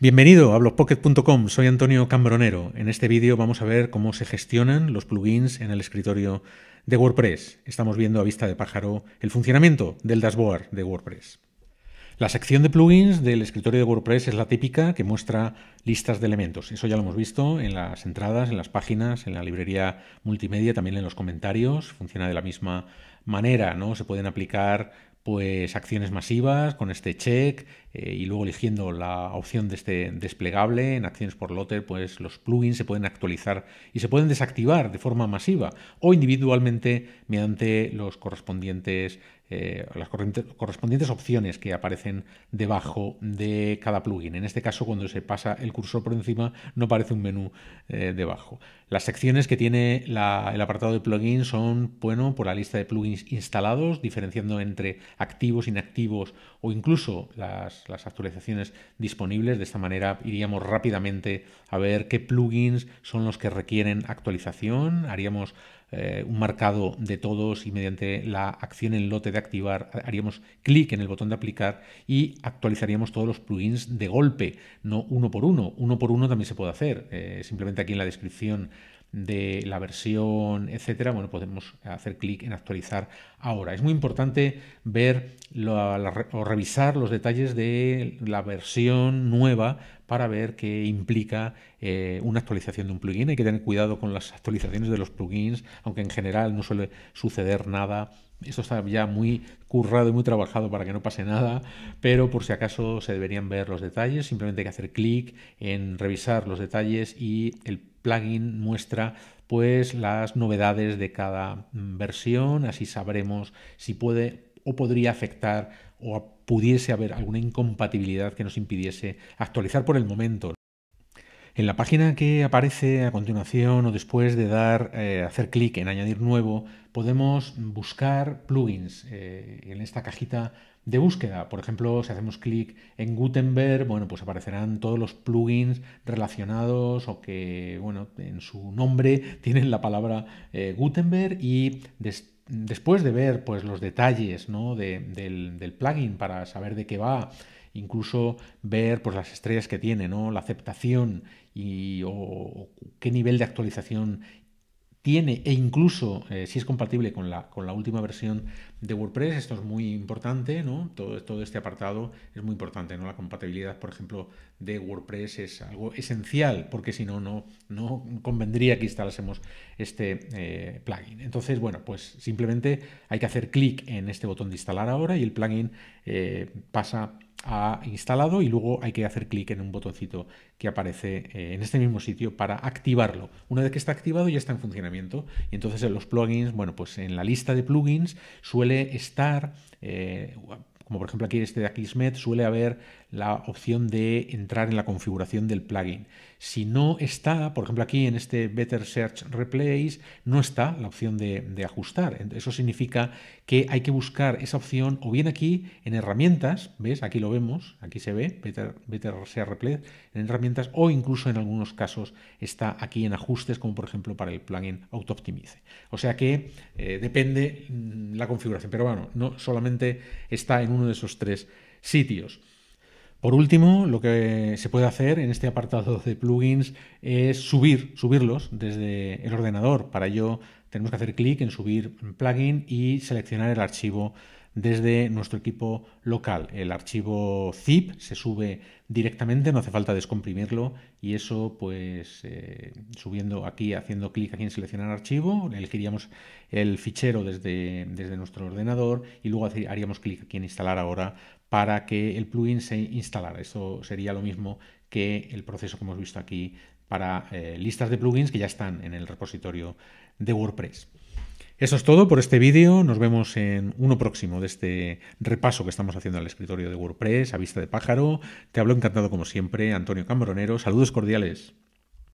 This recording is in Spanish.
Bienvenido a blogpocket.com, soy Antonio Cambronero. En este vídeo vamos a ver cómo se gestionan los plugins en el escritorio de WordPress. Estamos viendo a vista de pájaro el funcionamiento del dashboard de WordPress. La sección de plugins del escritorio de WordPress es la típica que muestra listas de elementos. Eso ya lo hemos visto en las entradas, en las páginas, en la librería multimedia, también en los comentarios. Funciona de la misma manera, ¿no? Se pueden aplicar pues acciones masivas con este check eh, y luego eligiendo la opción de este desplegable en acciones por lote, pues los plugins se pueden actualizar y se pueden desactivar de forma masiva o individualmente mediante los correspondientes eh, las correspondientes opciones que aparecen debajo de cada plugin. En este caso, cuando se pasa el cursor por encima, no aparece un menú eh, debajo. Las secciones que tiene el apartado de plugins son, bueno, por la lista de plugins instalados, diferenciando entre activos, inactivos o incluso las, actualizaciones disponibles. De esta manera iríamos rápidamente a ver qué plugins son los que requieren actualización. Haríamos eh, un marcado de todos y mediante la acción en lote de activar haríamos clic en el botón de aplicar y actualizaríamos todos los plugins de golpe, no uno por uno. Uno por uno también se puede hacer. Eh, simplemente aquí en la descripción de la versión, etcétera, bueno, podemos hacer clic en actualizar ahora. Es muy importante ver o revisar los detalles de la versión nueva para ver qué implica eh, una actualización de un plugin. Hay que tener cuidado con las actualizaciones de los plugins, aunque en general no suele suceder nada. Esto está ya muy currado y muy trabajado para que no pase nada, pero por si acaso se deberían ver los detalles. Simplemente hay que hacer clic en revisar los detalles y el plugin muestra pues las novedades de cada mm, versión, así sabremos si puede o podría afectar o pudiese haber alguna incompatibilidad que nos impidiese actualizar por el momento en la página que aparece a continuación o después de dar, eh, hacer clic en añadir nuevo, podemos buscar plugins eh, en esta cajita de búsqueda. Por ejemplo, si hacemos clic en Gutenberg, bueno, pues aparecerán todos los plugins relacionados o que, bueno, en su nombre tienen la palabra eh, Gutenberg y después de ver pues, los detalles ¿no? del, del plugin para saber de qué va incluso ver pues, las estrellas que tiene, ¿no? la aceptación y o, qué nivel de actualización tiene e incluso eh, si es compatible con la, con la última versión de WordPress, esto es muy importante, ¿no? Todo, todo este apartado es muy importante, ¿no? La compatibilidad, por ejemplo, de WordPress es algo esencial, porque si no, no, no convendría que instalásemos este eh, plugin. Entonces, bueno, pues simplemente hay que hacer clic en este botón de instalar ahora y el plugin eh, pasa ha instalado y luego hay que hacer clic en un botoncito que aparece eh, en este mismo sitio para activarlo. Una vez que está activado ya está en funcionamiento y entonces en los plugins, bueno, pues en la lista de plugins suele estar... Eh, como por ejemplo aquí este de Akismet, suele haber la opción de entrar en la configuración del plugin. Si no está, por ejemplo aquí en este Better Search Replace, no está la opción de, ajustar. Eso significa que hay que buscar esa opción o bien aquí en herramientas, ¿ves? Aquí lo vemos, aquí se ve, Better, Search Replace, en herramientas o incluso en algunos casos está aquí en ajustes, como por ejemplo para el plugin Auto Optimize. O sea que eh, depende mm, la configuración, pero bueno, no solamente está en uno de esos tres sitios. Por último, lo que se puede hacer en este apartado de plugins es subir, subirlos desde el ordenador. Para ello tenemos que hacer clic en subir plugin y seleccionar el archivo desde nuestro equipo local. El archivo zip se sube directamente, no hace falta descomprimirlo y eso pues eh, subiendo aquí, haciendo clic aquí en seleccionar archivo, elegiríamos el fichero desde, desde nuestro ordenador y luego haríamos clic aquí en instalar ahora para que el plugin se instalara. Eso sería lo mismo que el proceso que hemos visto aquí para eh, listas de plugins que ya están en el repositorio de WordPress. Eso es todo por este vídeo. Nos vemos en uno próximo de este repaso que estamos haciendo al escritorio de WordPress a vista de pájaro. Te hablo encantado como siempre, Antonio Cambronero. Saludos cordiales.